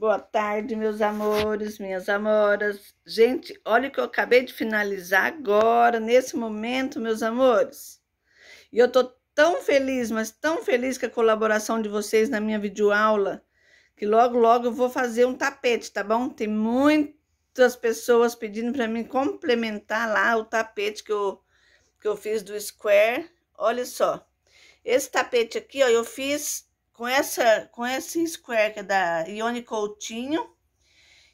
Boa tarde, meus amores, minhas amoras. Gente, olha o que eu acabei de finalizar agora, nesse momento, meus amores. E eu tô tão feliz, mas tão feliz com a colaboração de vocês na minha videoaula, que logo, logo eu vou fazer um tapete, tá bom? Tem muitas pessoas pedindo para mim complementar lá o tapete que eu, que eu fiz do Square. Olha só, esse tapete aqui, ó, eu fiz com essa com esse square que é da Ione Coutinho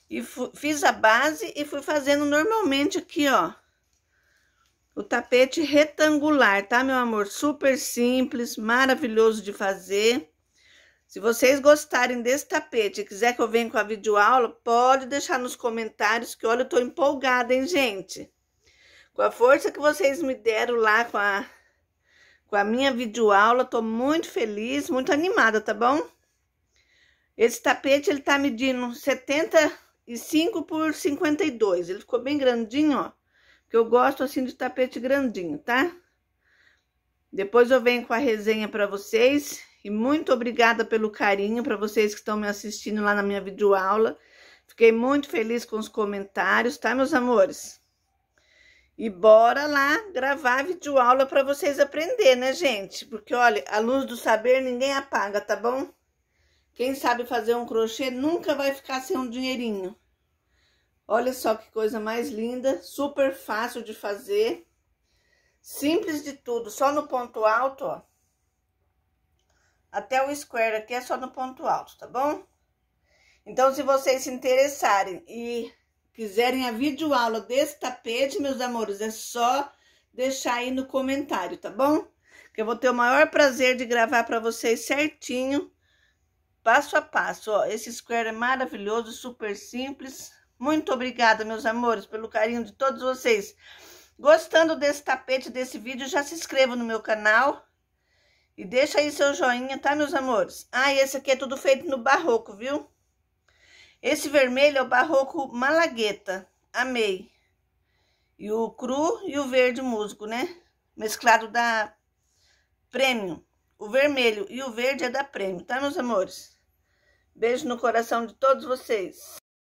e fiz a base e fui fazendo normalmente aqui, ó. O tapete retangular, tá, meu amor? Super simples, maravilhoso de fazer. Se vocês gostarem desse tapete e quiser que eu venha com a videoaula, pode deixar nos comentários que, olha, eu tô empolgada, hein, gente? Com a força que vocês me deram lá com a com a minha videoaula. Tô muito feliz, muito animada, tá bom? Esse tapete, ele tá medindo 75 por 52. Ele ficou bem grandinho, ó. Porque eu gosto, assim, de tapete grandinho, tá? Depois eu venho com a resenha para vocês. E muito obrigada pelo carinho para vocês que estão me assistindo lá na minha videoaula. Fiquei muito feliz com os comentários, tá, meus amores? E bora lá gravar vídeo aula para vocês aprender, né, gente? Porque olha, a luz do saber ninguém apaga, tá bom? Quem sabe fazer um crochê nunca vai ficar sem um dinheirinho. Olha só que coisa mais linda, super fácil de fazer. Simples de tudo, só no ponto alto, ó. Até o square aqui é só no ponto alto, tá bom? Então, se vocês se interessarem e quiserem a videoaula desse tapete, meus amores, é só deixar aí no comentário, tá bom? Que eu vou ter o maior prazer de gravar para vocês certinho, passo a passo. Ó, esse square é maravilhoso, super simples. Muito obrigada, meus amores, pelo carinho de todos vocês. Gostando desse tapete, desse vídeo, já se inscreva no meu canal. E deixa aí seu joinha, tá, meus amores? Ah, esse aqui é tudo feito no barroco, viu? Esse vermelho é o barroco malagueta. Amei. E o cru e o verde musgo, né? Mesclado da Prêmio. O vermelho e o verde é da Prêmio, tá, meus amores? Beijo no coração de todos vocês.